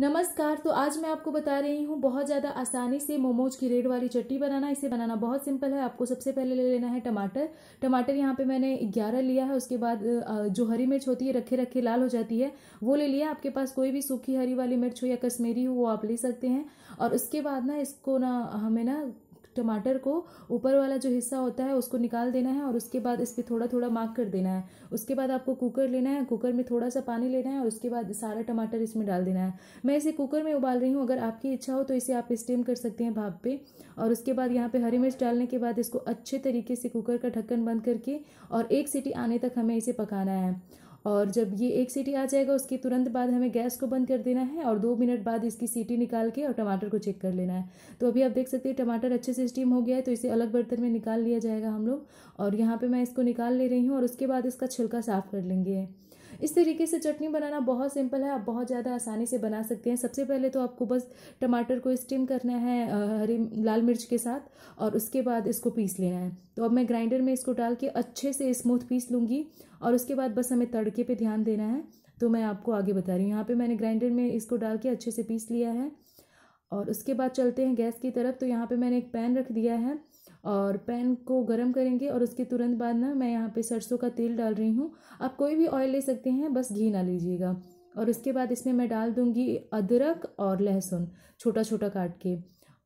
नमस्कार तो आज मैं आपको बता रही हूँ बहुत ज़्यादा आसानी से मोमोज की रेड वाली चटनी बनाना इसे बनाना बहुत सिंपल है आपको सबसे पहले ले लेना है टमाटर टमाटर यहाँ पे मैंने ग्यारह लिया है उसके बाद जो हरी मिर्च होती है रखे रखे लाल हो जाती है वो ले लिया आपके पास कोई भी सूखी हरी वाली मिर्च हो या कश्मीरी हो वो आप ले सकते हैं और उसके बाद ना इसको ना हमें ना टमाटर को ऊपर वाला जो हिस्सा होता है उसको निकाल देना है और उसके बाद इस पर थोड़ा थोड़ा मार्क कर देना है उसके बाद आपको कुकर लेना है कुकर में थोड़ा सा पानी लेना है और उसके बाद सारा टमाटर इसमें डाल देना है मैं इसे कुकर में उबाल रही हूँ अगर आपकी इच्छा हो तो इसे आप स्टीम कर सकते हैं भाप पे और उसके बाद यहाँ पर हरी मिर्च डालने के बाद इसको अच्छे तरीके से कुकर का ढक्कन बंद करके और एक सीटी आने तक हमें इसे पकाना है और जब ये एक सीटी आ जाएगा उसके तुरंत बाद हमें गैस को बंद कर देना है और दो मिनट बाद इसकी सीटी निकाल के और टमाटर को चेक कर लेना है तो अभी आप देख सकते हैं टमाटर अच्छे से स्टीम हो गया है तो इसे अलग बर्तन में निकाल लिया जाएगा हम लोग और यहाँ पर मैं इसको निकाल ले रही हूँ और उसके बाद इसका छिलका साफ़ कर लेंगे इस तरीके से चटनी बनाना बहुत सिंपल है आप बहुत ज़्यादा आसानी से बना सकते हैं सबसे पहले तो आपको बस टमाटर को स्टीम करना है हरी लाल मिर्च के साथ और उसके बाद इसको पीस लेना है तो अब मैं ग्राइंडर में इसको डाल के अच्छे से स्मूथ पीस लूँगी और उसके बाद बस हमें तड़के पर ध्यान देना है तो मैं आपको आगे बता रही हूँ यहाँ पर मैंने ग्राइंडर में इसको डाल के अच्छे से पीस लिया है और उसके बाद चलते हैं गैस की तरफ तो यहाँ पे मैंने एक पैन रख दिया है और पैन को गर्म करेंगे और उसके तुरंत बाद ना मैं यहाँ पे सरसों का तेल डाल रही हूँ आप कोई भी ऑयल ले सकते हैं बस घी ना लीजिएगा और उसके बाद इसमें मैं डाल दूँगी अदरक और लहसुन छोटा छोटा काट के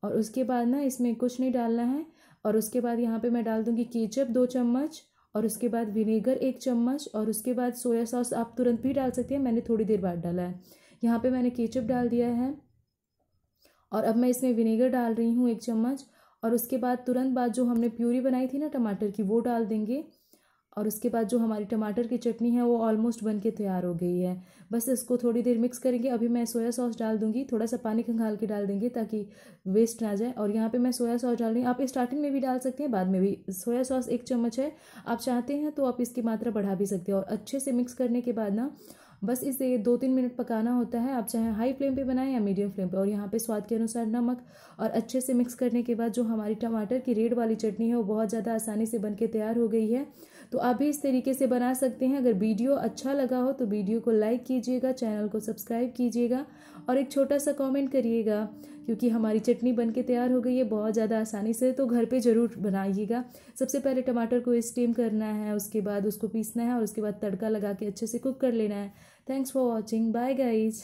और उसके बाद ना इसमें कुछ नहीं डालना है और उसके बाद यहाँ पे मैं डाल दूँगी केचप दो चम्मच और उसके बाद विनेगर एक चम्मच और उसके बाद सोया सॉस आप तुरंत भी डाल सकते हैं मैंने थोड़ी देर बाद डाला है यहाँ पे मैंने केचप डाल दिया है और अब मैं इसमें विनेगर डाल रही हूँ एक चम्मच और उसके बाद तुरंत बाद जो हमने प्यूरी बनाई थी ना टमाटर की वो डाल देंगे और उसके बाद जो हमारी टमाटर की चटनी है वो ऑलमोस्ट बन के तैयार हो गई है बस इसको थोड़ी देर मिक्स करेंगे अभी मैं सोया सॉस डाल दूंगी थोड़ा सा पानी खंगाल के डाल देंगे ताकि वेस्ट ना जाए और यहाँ पे मैं सोया सॉस डाल रही हूँ आप स्टार्टिंग में भी डाल सकते हैं बाद में भी सोया सॉस एक चम्मच है आप चाहते हैं तो आप इसकी मात्रा बढ़ा भी सकते हैं और अच्छे से मिक्स करने के बाद ना बस इसे दो तीन मिनट पकाना होता है आप चाहे हाई फ्लेम पे बनाएं या मीडियम फ्लेम पे और यहाँ पे स्वाद के अनुसार नमक और अच्छे से मिक्स करने के बाद जो हमारी टमाटर की रेड वाली चटनी है वो बहुत ज़्यादा आसानी से बन के तैयार हो गई है तो आप भी इस तरीके से बना सकते हैं अगर वीडियो अच्छा लगा हो तो वीडियो को लाइक कीजिएगा चैनल को सब्सक्राइब कीजिएगा और एक छोटा सा कमेंट करिएगा क्योंकि हमारी चटनी बन के तैयार हो गई है बहुत ज़्यादा आसानी से तो घर पे ज़रूर बनाइएगा सबसे पहले टमाटर को स्टीम करना है उसके बाद उसको पीसना है और उसके बाद तड़का लगा के अच्छे से कुक कर लेना है thanks for watching bye guys